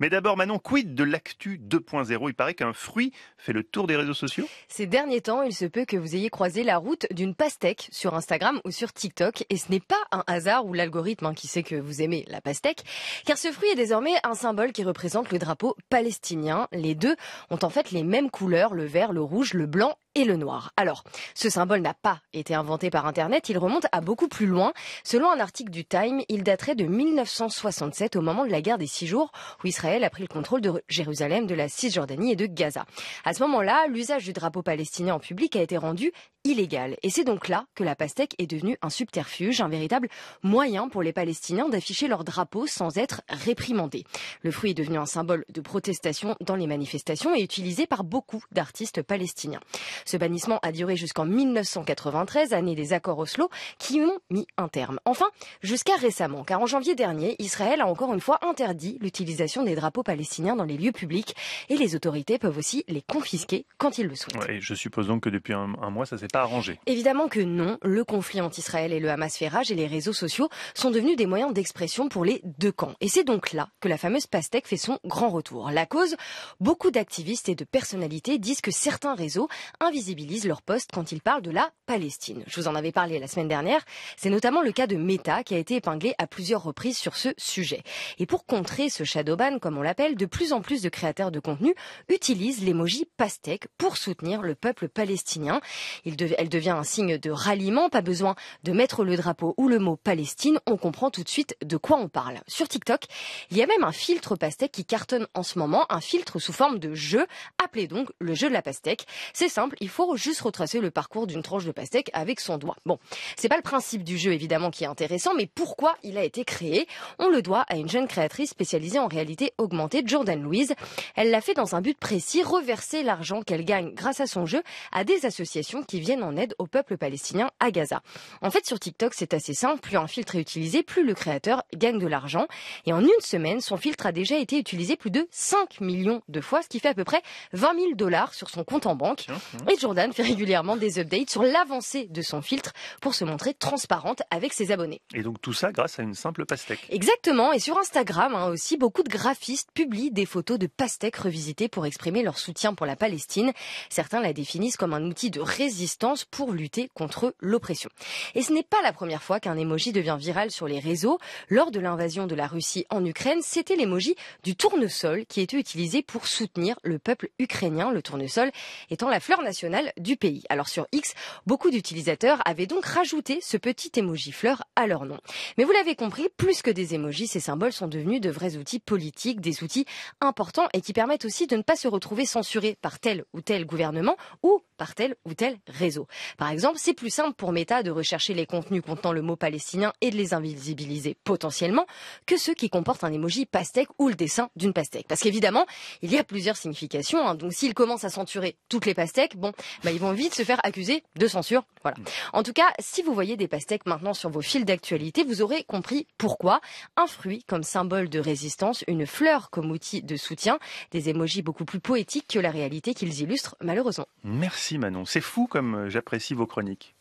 Mais d'abord, Manon, quid de l'actu 2.0 Il paraît qu'un fruit fait le tour des réseaux sociaux. Ces derniers temps, il se peut que vous ayez croisé la route d'une pastèque sur Instagram ou sur TikTok. Et ce n'est pas un hasard ou l'algorithme hein, qui sait que vous aimez la pastèque, car ce fruit est désormais un symbole qui représente le drapeau palestinien. Les deux ont en fait les mêmes couleurs, le vert, le rouge, le blanc et le noir. Alors, ce symbole n'a pas été inventé par Internet, il remonte à beaucoup plus loin. Selon un article du Time, il daterait de 1967 au moment de la guerre des six jours où Israël a pris le contrôle de Jérusalem, de la Cisjordanie et de Gaza. À ce moment-là, l'usage du drapeau palestinien en public a été rendu illégal. Et c'est donc là que la pastèque est devenue un subterfuge, un véritable moyen pour les Palestiniens d'afficher leur drapeau sans être réprimandés. Le fruit est devenu un symbole de protestation dans les manifestations et utilisé par beaucoup d'artistes palestiniens. Ce bannissement a duré jusqu'en 1993, année des accords Oslo, qui ont mis un terme. Enfin, jusqu'à récemment, car en janvier dernier, Israël a encore une fois interdit l'utilisation des drapeaux palestiniens dans les lieux publics et les autorités peuvent aussi les confisquer quand ils le souhaitent. Ouais, je suppose donc que depuis un, mois, ça s'est pas arrangé. Évidemment que non. Le conflit entre Israël et le Hamas fait et les réseaux sociaux sont devenus des moyens d'expression pour les deux camps. Et c'est donc là que la fameuse pastèque fait son grand retour. La cause, beaucoup d'activistes et de personnalités disent que certains réseaux visibilisent leur poste quand ils parlent de la Palestine. Je vous en avais parlé la semaine dernière. C'est notamment le cas de Meta qui a été épinglé à plusieurs reprises sur ce sujet. Et pour contrer ce shadowban, comme on l'appelle, de plus en plus de créateurs de contenu utilisent l'émoji pastèque pour soutenir le peuple palestinien. Il elle devient un signe de ralliement, pas besoin de mettre le drapeau ou le mot Palestine, on comprend tout de suite de quoi on parle. Sur TikTok, il y a même un filtre pastèque qui cartonne en ce moment, un filtre sous forme de jeu, appelé donc le jeu de la pastèque. C'est simple, il faut juste retracer le parcours d'une tranche de pastèque avec son doigt. Bon, c'est pas le principe du jeu évidemment qui est intéressant, mais pourquoi il a été créé On le doit à une jeune créatrice spécialisée en réalité augmentée, Jordan Louise. Elle l'a fait dans un but précis, reverser l'argent qu'elle gagne grâce à son jeu à des associations qui viennent en aide au peuple palestinien à Gaza. En fait, sur TikTok, c'est assez simple. Plus un filtre est utilisé, plus le créateur gagne de l'argent. Et en une semaine, son filtre a déjà été utilisé plus de 5 millions de fois, ce qui fait à peu près 20 000 dollars sur son compte en banque. Et Jordan fait régulièrement des updates sur l'avancée de son filtre pour se montrer transparente avec ses abonnés. Et donc tout ça grâce à une simple pastèque. Exactement. Et sur Instagram hein, aussi, beaucoup de graphistes publient des photos de pastèques revisitées pour exprimer leur soutien pour la Palestine. Certains la définissent comme un outil de résistance pour lutter contre l'oppression. Et ce n'est pas la première fois qu'un émoji devient viral sur les réseaux. Lors de l'invasion de la Russie en Ukraine, c'était l'émoji du tournesol qui était utilisé pour soutenir le peuple ukrainien. Le tournesol étant la fleur nationale du pays. Alors sur X, beaucoup d'utilisateurs avaient donc rajouté ce petit emoji fleur à leur nom. Mais vous l'avez compris, plus que des emojis, ces symboles sont devenus de vrais outils politiques, des outils importants et qui permettent aussi de ne pas se retrouver censurés par tel ou tel gouvernement ou par tel ou tel réseau. Par exemple, c'est plus simple pour Meta de rechercher les contenus contenant le mot palestinien et de les invisibiliser potentiellement que ceux qui comportent un émoji pastèque ou le dessin d'une pastèque. Parce qu'évidemment, il y a plusieurs significations. Hein. donc s'ils commencent à censurer toutes les pastèques, bon, bah, ils vont vite se faire accuser de censure. Voilà. Mm. En tout cas, si vous voyez des pastèques maintenant sur vos fils d'actualité, vous aurez compris pourquoi un fruit comme symbole de résistance, une fleur comme outil de soutien, des émojis beaucoup plus poétiques que la réalité qu'ils illustrent malheureusement. Merci. Manon. C'est fou comme euh, j'apprécie vos chroniques.